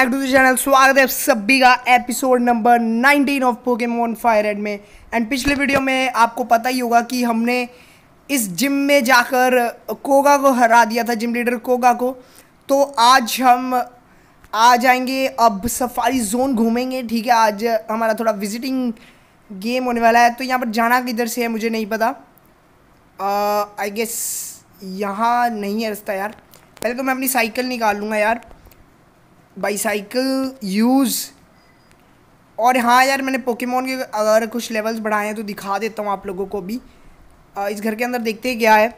Back to the channel स्वागत है सभी का episode number 19 of Pokemon fire red में एंड पिछले वीडियो में आपको पता ही होगा कि हमने इस जिम में जाकर कोगा को हरा दिया था जिम लीडर कोगा को तो आज हम आ जाएंगे अब सफारी जोन घूमेंगे ठीक है आज हमारा थोड़ा विजिटिंग गेम होने वाला है तो यहाँ पर जाना किधर से है मुझे नहीं पता आई गेस यहाँ नहीं है रास्ता यार पहले तो मैं अपनी साइकिल निकाल लूँगा यार बाईसाइकिल यूज़ और हाँ यार मैंने पोकेमोन के अगर कुछ लेवल्स बढ़ाए हैं तो दिखा देता हूँ आप लोगों को भी इस घर के अंदर देखते ही क्या है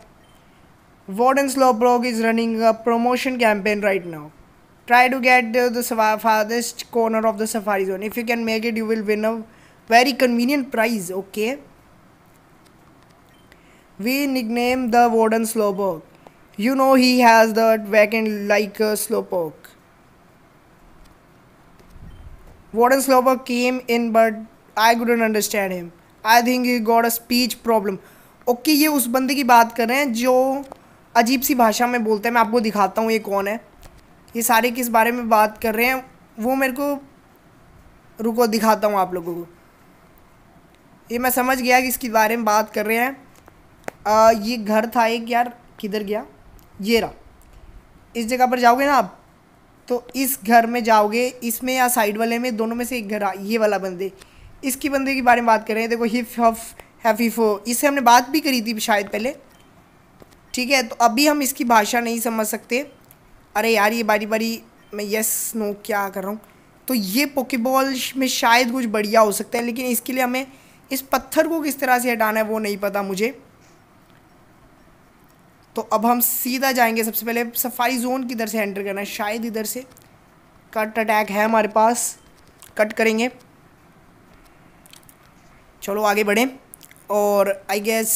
ward and slow blog is running a promotion campaign right now try to get the farthest corner of the safari zone if you can make it you will win a very convenient prize okay we निग name the slow slowbro you know he has the vacant like slowpoke Warden Slovak came in but I couldn't understand him. I think he got a speech problem. Okay ये उस बंदे की बात कर रहे हैं जो अजीब सी भाषा में बोलते हैं मैं आपको दिखाता हूँ ये कौन है ये सारे किस बारे में बात कर रहे हैं वो मेरे को रुको दिखाता हूँ आप लोगों को ये मैं समझ गया कि इसके बारे में बात कर रहे हैं आ, ये घर था एक यार किधर गया ये रहा इस जगह पर जाओगे ना आप तो इस घर में जाओगे इसमें या साइड वाले में दोनों में से एक घर ये वाला बंदे इसकी बंदे के बारे में बात कर रहे हैं देखो हिफ हफ हैफीफो इससे हमने बात भी करी थी शायद पहले ठीक है तो अभी हम इसकी भाषा नहीं समझ सकते अरे यार ये बारी बारी मैं यस नो क्या कर रहा हूँ तो ये पोकेबॉल में शायद कुछ बढ़िया हो सकता है लेकिन इसके लिए हमें इस पत्थर को किस तरह से हटाना है वो नहीं पता मुझे तो अब हम सीधा जाएंगे सबसे पहले सफाई जोन किधर से एंटर करना है शायद इधर से कट अटैक है हमारे पास कट करेंगे चलो आगे बढ़ें और आई गेस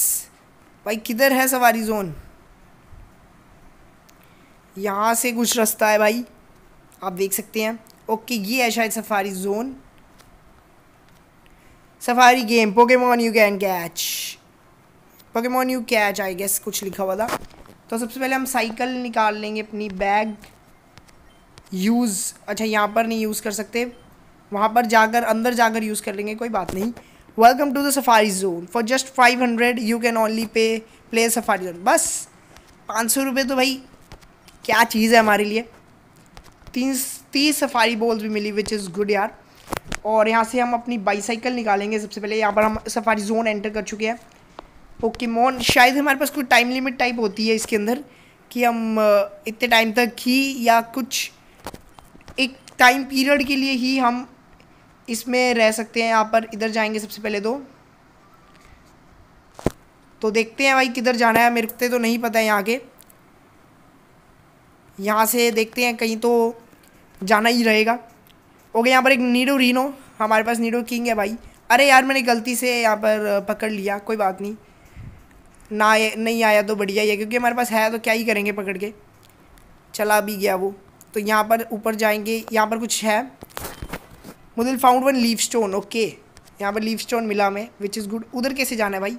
भाई किधर है सवारी जोन यहाँ से कुछ रास्ता है भाई आप देख सकते हैं ओके ये है शायद safari zone safari game Pokemon you can catch Pokemon you catch I guess कुछ लिखा हुआ था तो सबसे पहले हम साइकिल निकाल लेंगे अपनी बैग यूज़ अच्छा यहाँ पर नहीं यूज़ कर सकते वहाँ पर जाकर अंदर जाकर यूज़ कर लेंगे कोई बात नहीं welcome to the safari zone for just five hundred you can only pay play safari zone बस पाँच सौ रुपये तो भाई क्या चीज़ है हमारे लिए तीन तीस सफारी बॉल्स भी मिली विच इज़ गुड यार और यहाँ से हम अपनी बाईसाइकिल निकालेंगे सबसे पहले यहाँ पर हम सफारी जोन एंटर कर चुके हैं ओके मोन शायद हमारे पास कोई टाइम लिमिट टाइप होती है इसके अंदर कि हम इतने टाइम तक ही या कुछ एक टाइम पीरियड के लिए ही हम इसमें रह सकते हैं यहाँ पर इधर जाएंगे सबसे पहले तो तो देखते हैं भाई किधर जाना है मेरे को तो नहीं पता है यहाँ के यहाँ से देखते हैं कहीं तो जाना ही रहेगा ओके यहाँ पर एक नीडो रीनो हमारे पास नीडो किंग है भाई अरे यार मैंने गलती से यहाँ पर पकड़ लिया कोई बात नहीं ना आए नहीं आया तो बढ़िया ही है क्योंकि हमारे पास है तो क्या ही करेंगे पकड़ के चला भी गया वो तो यहाँ पर ऊपर जाएंगे यहाँ पर कुछ है मुदिल found one leaf stone okay यहाँ पर लीव स्टोन मिला हमें विच इज़ गुड उधर कैसे जाना है भाई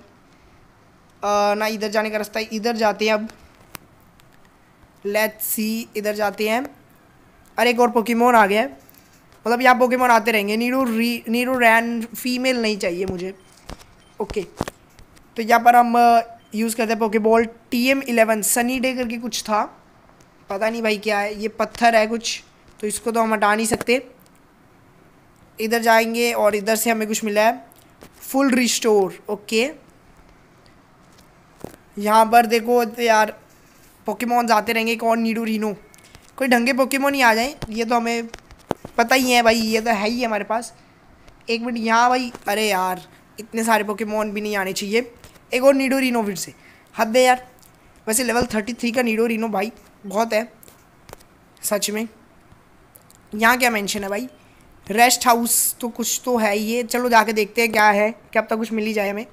आ, ना इधर जाने का रास्ता इधर जाते हैं अब लेट सी इधर जाते हैं अरे एक और पोकेमोन आ गया है मतलब यहाँ पोकेमोन आते रहेंगे नीरू री नीरो रैन फीमेल नहीं चाहिए मुझे ओके तो यहाँ पर हम यूज़ करते हैं Pokeball T M eleven sunny day करके कुछ था पता नहीं भाई क्या है ये पत्थर है कुछ तो इसको तो हम हटा नहीं सकते इधर जाएंगे और इधर से हमें कुछ मिला है फुल रिस्टोर ओके यहाँ पर देखो यार पोकेमॉन्स आते रहेंगे एक और नीडू रीनो कोई ढंगे पोकेमोन ही आ जाए ये तो हमें पता ही है भाई ये तो है ही हमारे पास एक मिनट यहाँ भाई अरे यार इतने सारे पोकेमोन भी नहीं आने चाहिए एक और नीडो रिनो फिर से हद है यार वैसे लेवल थर्टी थ्री का नीडो रिनो भाई बहुत है सच में यहाँ क्या मेंशन है भाई रेस्ट हाउस तो कुछ तो है ये चलो जाके देखते हैं क्या है क्या अब तक कुछ मिल ही जाए हमें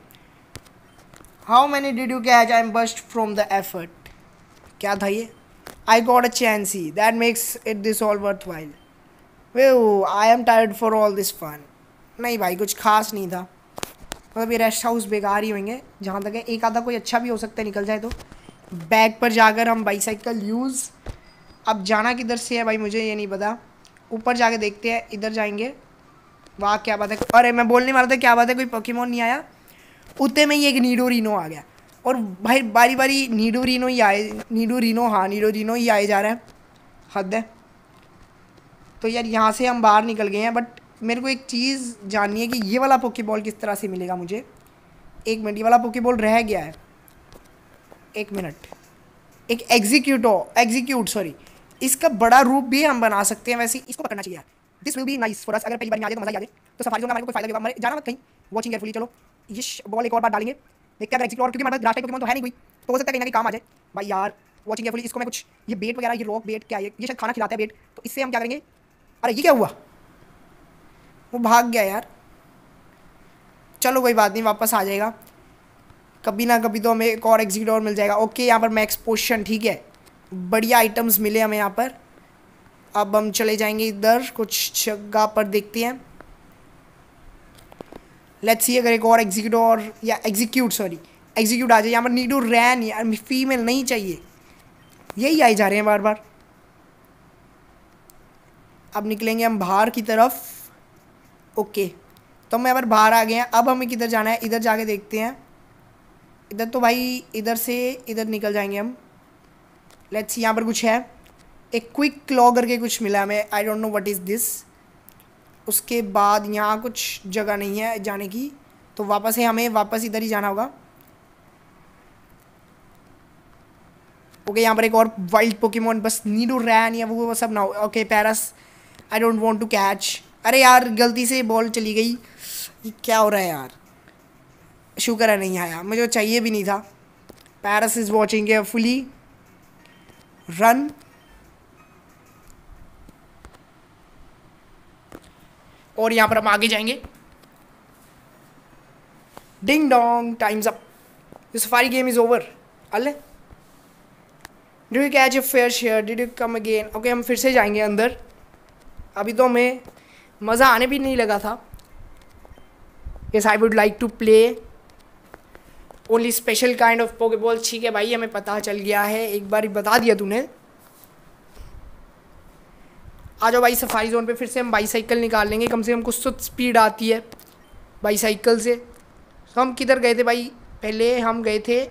how many did you catch I am bust from the effort क्या था ये I got a Chansey that makes it this all worth while we I am tired for all this fun नहीं भाई कुछ खास नहीं था मतलब ये रेस्ट हाउस बेकार ही होंगे जहाँ तक है एक आधा कोई अच्छा भी हो सकता है निकल जाए तो बैग पर जाकर हम बाईसाइकिल यूज़ अब जाना किधर से है भाई मुझे ये नहीं पता ऊपर जाके देखते हैं इधर जाएंगे वाह क्या बात है अरे मैं बोलने वाला था क्या बात है कोई पोकेमोन नहीं आया उतने में ही एक नीडो रिनो आ गया और भाई बारी बारी नीडो रिनो ही आए नीडो रिनो हाँ नीडो रिनो ही आए जा रहा है हद है तो यार यहाँ से हम बाहर निकल गए हैं बट मेरे को एक चीज़ जाननी है कि ये वाला पोकेबॉल किस तरह से मिलेगा मुझे एक मिनट ये वाला पोकेबॉल रह गया है एक मिनट एक एग्जीक्यूटो एग्जीक्यूट सॉरी इसका बड़ा रूप भी हम बना सकते हैं वैसे इसको पकड़ना चाहिए this will be nice for us अगर पहली बार में आ जाए तो मजा आ जाए तो सफारी हमारे को फायदा होगा हमारे जाना मत कहीं वॉचिंग केयरफुली चलो ये बॉल एक और बार डालेंगे देखते हैं एग्जीक्यूट और क्योंकि हमारे लास्ट टाइम तो है नहीं कोई तो हो सकता है कहीं ना काम आ जाए भाई यार वॉचिंग केयरफुली इसको मैं कुछ ये बेट वगैरह ये रॉक बेट क्या है ये शायद खाना खिलाता है बेट तो इससे हम क्या करेंगे अरे ये क्या हुआ वो भाग गया यार चलो कोई बात नहीं वापस आ जाएगा कभी ना कभी तो हमें एक और एग्जिट और मिल जाएगा ओके यहाँ पर मैक्स पोशन ठीक है बढ़िया आइटम्स मिले हमें यहाँ पर अब हम चले जाएंगे इधर कुछ जगह पर देखते हैं लेट्स सी अगर एक और एग्जीक्यूट और या एग्जीक्यूट सॉरी एग्जीक्यूट आ जाए यहाँ पर नीडू रैन यार फीमेल नहीं चाहिए यही आए जा रहे हैं बार बार अब निकलेंगे हम बाहर की तरफ ओके तो हम यहाँ बाहर आ गए हैं अब हमें किधर जाना है इधर जाके देखते हैं इधर तो भाई इधर से इधर निकल जाएंगे हम लेट्स यहाँ पर कुछ है एक क्विक क्लॉ करके कुछ मिला हमें I don't know what is this उसके बाद यहाँ कुछ जगह नहीं है जाने की तो वापस है हमें वापस इधर ही जाना होगा ओके okay, यहाँ पर एक और वाइल्ड पोकेमोन बस नीडो रैन या वो सब ना हो okay Paras I don't want to catch अरे यार गलती से बॉल चली गई क्या हो रहा है यार शुक्र है नहीं आया मुझे चाहिए भी नहीं था Paras is watching fully run और यहाँ पर हम आगे जाएंगे ding dong time's up safari game is over अल अल्ले you catch catch fair share did you come again okay हम फिर से जाएंगे अंदर अभी तो हमें मज़ा आने भी नहीं लगा था yes I would like to play only special kind of Pokeball ठीक है भाई हमें पता चल गया है एक बार बता दिया तूने आ जाओ भाई सफाई जोन पे फिर से हम बाईसाइकिल निकाल लेंगे कम से कम कुछ तो स्पीड आती है बाईसाइकिल से तो हम किधर गए थे भाई पहले हम गए थे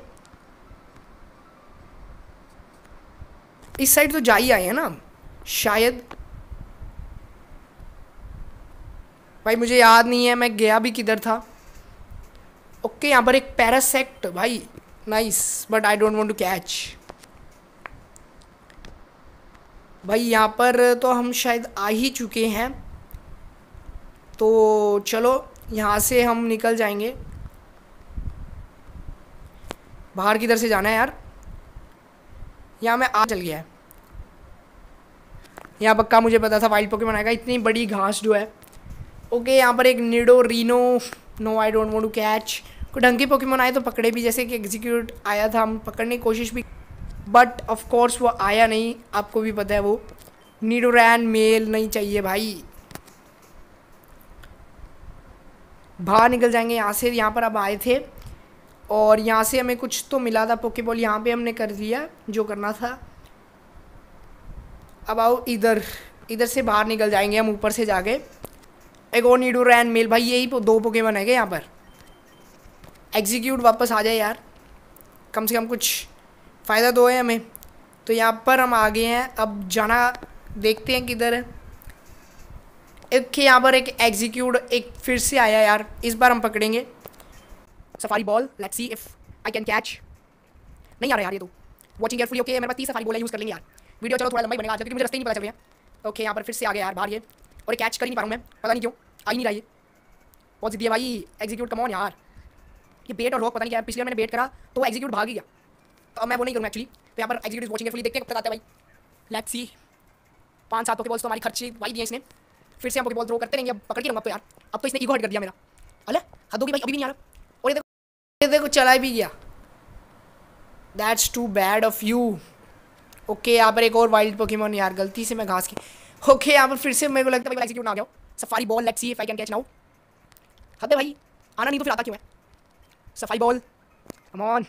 इस साइड तो जा ही आए हैं ना शायद भाई मुझे याद नहीं है मैं गया भी किधर था ओके यहाँ पर एक पैरासेक्ट भाई nice but I don't want to catch भाई यहाँ पर तो हम शायद आ ही चुके हैं तो चलो यहाँ से हम निकल जाएंगे बाहर किधर से जाना है यार यहाँ मैं आ चल गया है यहाँ पक्का मुझे पता था वाइल्ड पोकेमोन आएगा इतनी बड़ी घास जो है ओके यहाँ पर एक Nidorino no I don't want to catch को ढंग पोकेमोन आए तो पकड़े भी जैसे कि एग्जीक्यूट आया था हम पकड़ने की कोशिश भी बट ऑफ कोर्स वो आया नहीं आपको भी पता है वो निडोरैन मेल नहीं चाहिए भाई बाहर निकल जाएंगे यहाँ से यहाँ पर अब आए थे और यहाँ से हमें कुछ तो मिला था पोकेबॉल यहाँ पे हमने कर दिया जो करना था अब आओ इधर इधर से बाहर निकल जाएंगे हम ऊपर से जाके नीडू रैन मेल भाई यही दो पोकेमन है यहाँ पर एग्जीक्यूट वापस आ जाए यार कम से कम कुछ फ़ायदा तो है हमें तो यहाँ पर हम आ गए हैं अब जाना देखते हैं किधर है एक यहाँ पर एक एग्जीक्यूट एक फिर से आया यार इस बार हम पकड़ेंगे safari ball let's see if I can catch नहीं आ रहा यार ये तो वॉचिंग केयरफुली ओके मेरे पास तीस सफारी बॉल यूज़ कर लेंगे यार वीडियो चलो थोड़ा लंबा बनेगा आज क्योंकि मुझे रस्ते नहीं पता चल रहा है ओके यहाँ पर फिर से आ गया यार बाहर ये और कैच कर ही नहीं पा रहा हूँ मैं पता नहीं क्यों आई नहीं रही पॉजिट भाई एग्जीक्यूट कमॉन यार ये बेट और रॉक पता नहीं क्या पिछले मैंने बेट करा तो एग्जीक्यूट भाग ही गया तो अब मैं वो नहीं करूँगा एक्चुअली तो यहाँ पर एग्जीक्यूट वॉचिंग फुल देखते कब तक आता है भाई लेट्स सी पाँच सात बॉल तो हमारी खर्ची वाई दिए इसने फिर से हम बॉल थ्रो करते रहेंगे अब पकड़ के रहूँगा तो यार अब तो इसने ईगो हट कर दिया मेरा अल हदों की भाई अभी नहीं आ रहा और ये देखो चला भी गया that's too bad of you okay यहाँ पर एक और वाइल्ड पोकेमोन यार गलती से मैं घास की ओके यहाँ पर फिर से मेरे को लगता है भाई ना आ गया safari ball let's see if I can catch now हद भाई आना नहीं तो फिर आता क्यों है सफाई बॉल कमॉन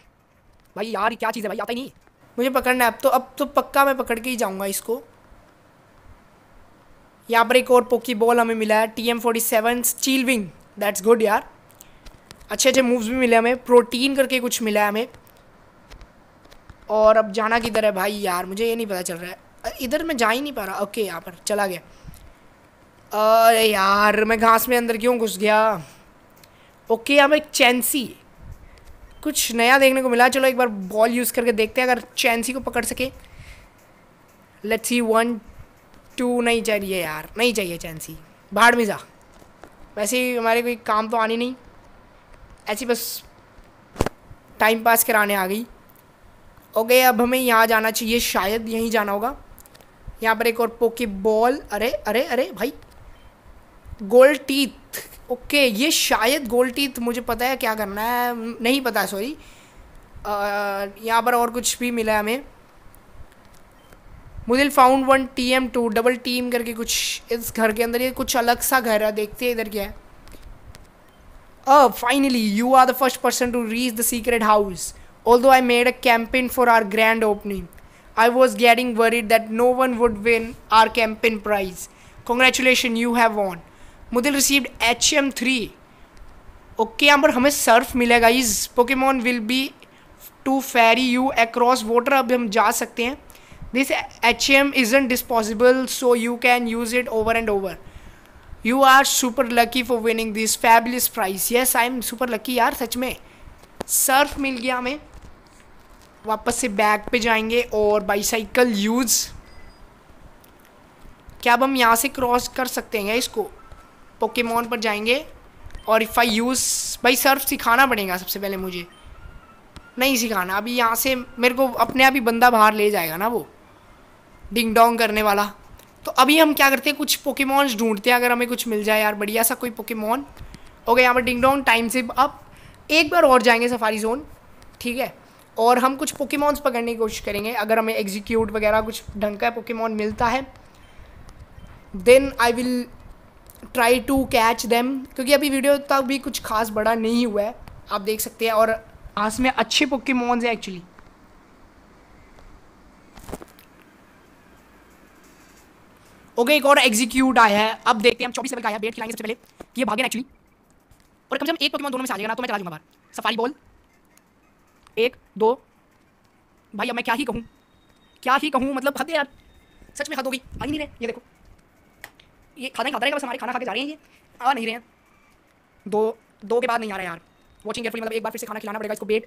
भाई यार क्या चीज़ है भाई आता ही नहीं मुझे पकड़ना है अब तो अब तो पक्का मैं पकड़ के ही जाऊँगा इसको यहाँ पर एक और पोकी बॉल हमें मिला है T M forty seven steel wing that's good यार अच्छे अच्छे मूव्स भी मिले हमें प्रोटीन करके कुछ मिला है हमें और अब जाना किधर है भाई यार मुझे ये नहीं पता चल रहा है इधर मैं जा ही नहीं पा रहा ओके यहाँ पर चला गया अरे यार मैं घास में अंदर क्यों घुस गया ओके यहाँ पर एक चैंसी कुछ नया देखने को मिला चलो एक बार बॉल यूज़ करके देखते हैं अगर चैंसी को पकड़ सके लेट्स सी वन टू नहीं चाहिए यार नहीं चाहिए चैंसी भाड़ में जा वैसे ही हमारे कोई काम तो आने नहीं ऐसी बस टाइम पास कराने आ गई ओके अब हमें यहाँ जाना चाहिए शायद यहीं जाना होगा यहाँ पर एक और पोकी बॉल अरे अरे अरे भाई गोल्ड टीथ ओके ये शायद गोल्ड टीथ मुझे पता है क्या करना है नहीं पता है सॉरी यहाँ पर और कुछ भी मिला हमें मुदिल found one T M two double team करके कुछ इस घर के अंदर ये कुछ अलग सा घर है देखते हैं इधर क्या है finally you are the first person to reach the secret house although I made a campaign for our grand opening I was getting worried that no one would win our campaign prize. Congratulations, you have won. Mudil received HM3. Okay यहाँ पर हमें surf मिलेगा is Pokemon will be to ferry you across water अब हम जा सकते हैं this H M isn't disposable so you can use it over and over you are super lucky for winning this fabulous prize yes I am super lucky यार सच में Surf मिल गया हमें वापस से बैक पे जाएंगे और बाईसाइकिल यूज़ क्या अब हम यहाँ से क्रॉस कर सकते हैं इसको पोकेमोन पर जाएंगे और इफ़ आई यूज़ भाई सर्फ सिखाना पड़ेगा सबसे पहले मुझे नहीं सिखाना अभी यहाँ से मेरे को अपने आप ही बंदा बाहर ले जाएगा ना वो डिंग डोंग करने वाला तो अभी हम क्या करते हैं कुछ पोकेमॉन्स ढूंढते हैं अगर हमें कुछ मिल जाए यार बढ़िया सा कोई पोकेमॉन ओके यहाँ पर डिंग डोंग टाइम से अब एक बार और जाएंगे सफारी जोन ठीक है और हम कुछ पोकेमॉन्स पकड़ने की कोशिश करेंगे अगर हमें एग्जीक्यूट वगैरह कुछ ढंग का पोकेमॉन मिलता है then I will try to catch them क्योंकि अभी वीडियो तक भी कुछ खास बड़ा नहीं हुआ है आप देख सकते हैं और आस में अच्छे पोकेमॉन्स हैं एक्चुअली ओके okay, एक और एग्जीक्यूट आया है अब देखते हैं हम चौबीस आया बेट खिलाएंगे सबसे पहले कि ये भागे एक्चुअली और कम से कम एक पोकेमॉन दोनों में से आ जाएगा ना तो मैं चला जाऊंगा बाहर सफारी बॉल एक दो भाई अब मैं क्या ही कहूँ क्या ही कहूँ मतलब खाते यार सच में हद हो गई आई नहीं रहे ये देखो ये खाना ही खाता रहेगा बस हमारे खाना खा के जा रहे हैं ये आ नहीं रहे हैं दो दो के बाद नहीं आ रहा यार वॉचिंग मतलब एक बार फिर से खाना खिलाना पड़ेगा इसको बेट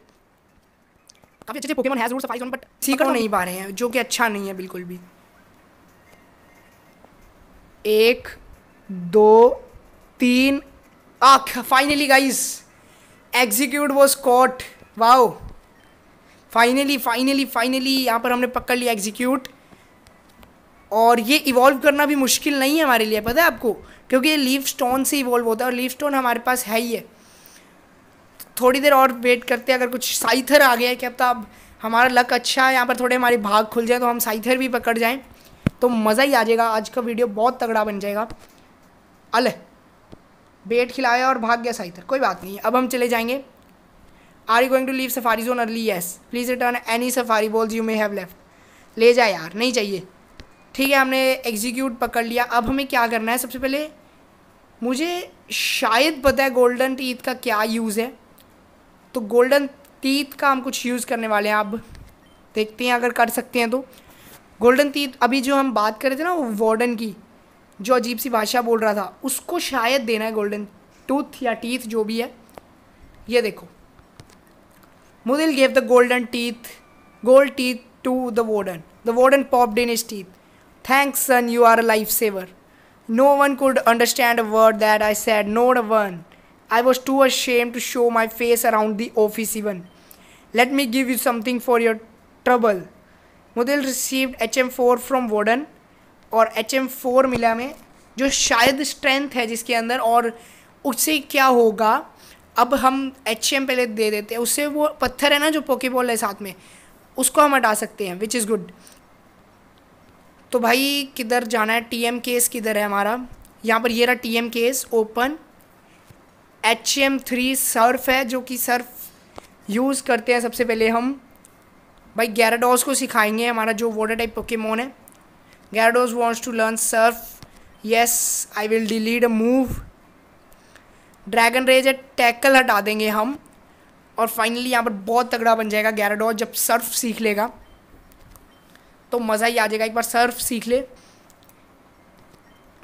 काफ़ी अच्छे अच्छे पोकेमोन है सफाई जोन बट सीख नहीं पा रहे हैं जो कि अच्छा नहीं है बिल्कुल भी एक दो तीन आख finally guys Exeggcute was caught wow finally finally finally यहाँ पर हमने पकड़ लिया एग्जीक्यूट और ये इवॉल्व करना भी मुश्किल नहीं है हमारे लिए पता है आपको क्योंकि ये लीव स्टोन से इवॉल्व होता है और लीव स्टोन हमारे पास है ही है थोड़ी देर और वेट करते हैं अगर कुछ साइथर आ गया है क्या अब हमारा लक अच्छा है यहाँ पर थोड़े हमारे भाग खुल जाए तो हम साइथर भी पकड़ जाएँ तो मज़ा ही आ जाएगा आज का वीडियो बहुत तगड़ा बन जाएगा अल बेट खिलाया और भाग गया साइथर कोई बात नहीं अब हम चले जाएंगे are you going to leave safari zone early yes please return any safari balls you may have left ले जाए यार नहीं चाहिए ठीक है हमने एग्जीक्यूट पकड़ लिया अब हमें क्या करना है सबसे पहले मुझे शायद पता है गोल्डन टीथ का क्या यूज़ है तो गोल्डन टीथ का हम कुछ यूज़ करने वाले हैं अब देखते हैं अगर कर सकते हैं तो गोल्डन टीथ अभी जो हम बात कर रहे थे ना वो वार्डन की जो अजीब सी भाषा बोल रहा था उसको शायद देना है गोल्डन टूथ या टीथ जो भी है ये देखो Mudil gave the golden teeth, gold teeth to the warden. The warden popped in his teeth. Thanks, son, you are a lifesaver. No one could understand a word that I said, not a one. I was too ashamed to show my face around the office even. Let me give you something for your trouble. Mudil received HM4 from warden और HM4 मिला में जो शायद strength है जिसके अंदर और उससे क्या होगा अब हम एच एम पहले दे देते हैं उससे वो पत्थर है ना जो पोकेबॉल है साथ में उसको हम हटा सकते हैं विच इज़ गुड तो भाई किधर जाना है टी एम केस किधर है हमारा यहाँ पर ये रहा T M case open H M three surf है जो कि सर्फ यूज़ करते हैं सबसे पहले हम भाई गैराडोस को सिखाएंगे हमारा जो वाटर टाइप पोकेमोन है Gyarados wants to learn surf yes I will delete a move dragon rage है टैकल हटा देंगे हम और फाइनली यहाँ पर बहुत तगड़ा बन जाएगा गैराडोर जब सर्फ सीख लेगा तो मज़ा ही आ जाएगा एक बार सर्फ सीख ले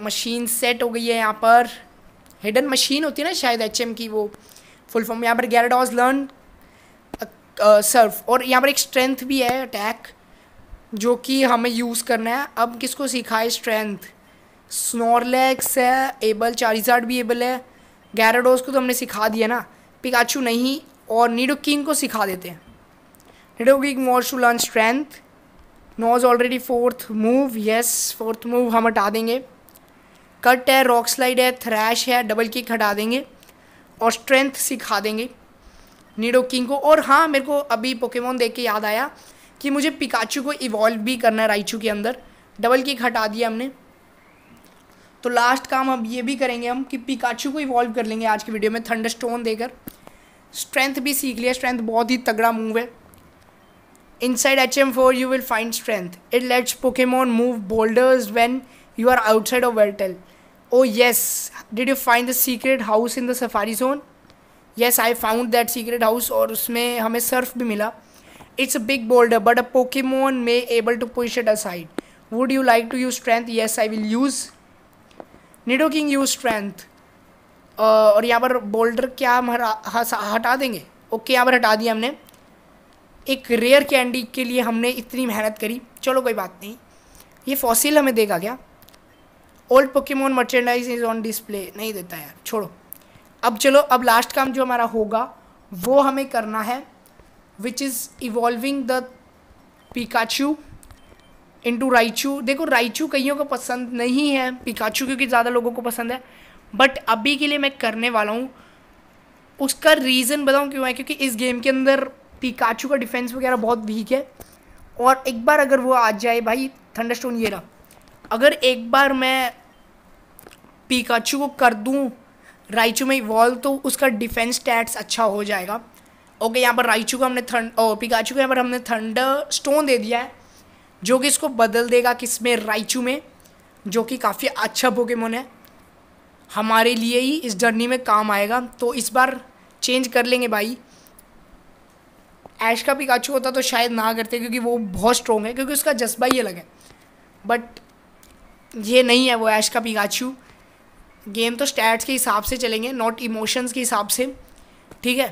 मशीन सेट हो गई है यहाँ पर हिडन मशीन होती है ना शायद एच की वो फुल फॉर्म यहाँ पर गैराडोज लर्न सर्फ और यहाँ पर एक स्ट्रेंथ भी है अटैक जो कि हमें यूज़ करना है अब किसको सीखा है स्ट्रेंथ स्नोरलैक्स है एबल चारिजार्ड भी एबल है गैराडोस को तो हमने सिखा दिया ना पिकाचू नहीं और नीडो किंग को सिखा देते हैं Nidoking more shoe learn strength knows already fourth move yes fourth move हम हटा देंगे कट है रॉक स्लाइड है थ्रैश है डबल किक हटा देंगे और स्ट्रेंथ सिखा देंगे नीडो किंग को और हाँ मेरे को अभी पोकेमोन देख के याद आया कि मुझे पिकाचू को इवॉल्व भी करना है राइचू के अंदर डबल किक हटा दिया हमने तो लास्ट काम अब ये भी करेंगे हम कि पिकाचू को इवॉल्व कर लेंगे आज की वीडियो में थंडर स्टोन देकर स्ट्रेंथ भी सीख लिया स्ट्रेंथ बहुत ही तगड़ा मूव है inside H M four you will find strength it lets Pokemon move boulders when you are outside of battle oh yes did you find the secret house in the safari zone yes I found that secret house और उसमें हमें surf भी मिला it's a big boulder but a Pokemon may able to push it aside would you like to use strength yes I will use Nidoking use strength और यहाँ पर boulder क्या हम हटा देंगे ओके यहाँ पर हटा दिया हमने एक रेयर कैंडी के लिए हमने इतनी मेहनत करी चलो कोई बात नहीं ये फॉसिल हमें देगा क्या old Pokemon merchandise is on display नहीं देता यार छोड़ो अब चलो अब लास्ट काम जो हमारा होगा वो हमें करना है which is evolving the Pikachu into Raichu देखो राइचू कईयों को पसंद नहीं है पिकाचू क्योंकि ज़्यादा लोगों को पसंद है बट अभी के लिए मैं करने वाला हूँ उसका रीज़न बताऊँ क्यों है क्योंकि इस गेम के अंदर पिकाचू का डिफेंस वगैरह बहुत वीक है और एक बार अगर वो आ जाए भाई स्टोन ये रहा अगर एक बार मैं पिकाचू को कर दूँ राइचू में इवॉल्व तो उसका डिफेंस टैट्स अच्छा हो जाएगा ओके यहाँ पर राइचू को हमने थंड पिकाचू को यहाँ पर हमने थंडर स्टोन दे दिया है जो कि इसको बदल देगा किस में राइचू में जो कि काफ़ी अच्छा पोकेमोन है हमारे लिए ही इस जर्नी में काम आएगा तो इस बार चेंज कर लेंगे भाई ऐश का पिकाचू होता तो शायद ना करते क्योंकि वो बहुत स्ट्रॉन्ग है क्योंकि उसका जज्बा ही अलग है बट ये नहीं है वो ऐश का पिकाचू गेम तो स्टैट्स के हिसाब से चलेंगे नॉट इमोशंस के हिसाब से ठीक है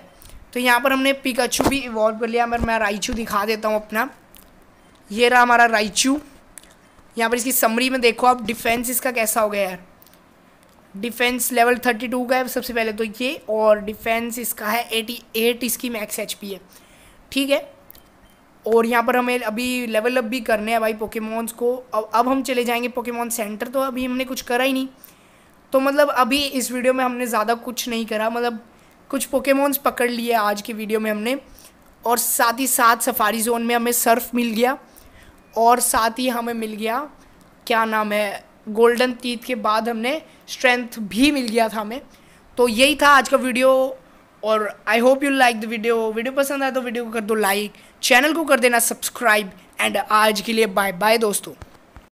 तो यहाँ पर हमने पिकाचू भी इवॉल्व कर लिया मैं राइचू दिखा देता हूँ अपना ये रहा हमारा राइचू यहाँ पर इसकी समरी में देखो आप डिफेंस इसका कैसा हो गया यार डिफेंस लेवल थर्टी टू का है सबसे पहले तो ये और डिफेंस इसका है एटी एट इसकी मैक्स एच है ठीक है और यहाँ पर हमें अभी लेवल अप भी करने हैं भाई पोकेमॉन्स को अब अब हम चले जाएंगे पोकेमोन सेंटर तो अभी हमने कुछ करा ही नहीं तो मतलब अभी इस वीडियो में हमने ज़्यादा कुछ नहीं करा मतलब कुछ पोकेमॉन्स पकड़ लिए आज की वीडियो में हमने और साथ ही साथ सफारी जोन में हमें सर्फ मिल गया और साथ ही हमें मिल गया क्या नाम है गोल्डन तीत के बाद हमने स्ट्रेंथ भी मिल गया था हमें तो यही था आज का वीडियो और I hope you like the video video पसंद आए तो वीडियो को कर दो लाइक चैनल को कर देना सब्सक्राइब एंड आज के लिए बाय बाय दोस्तों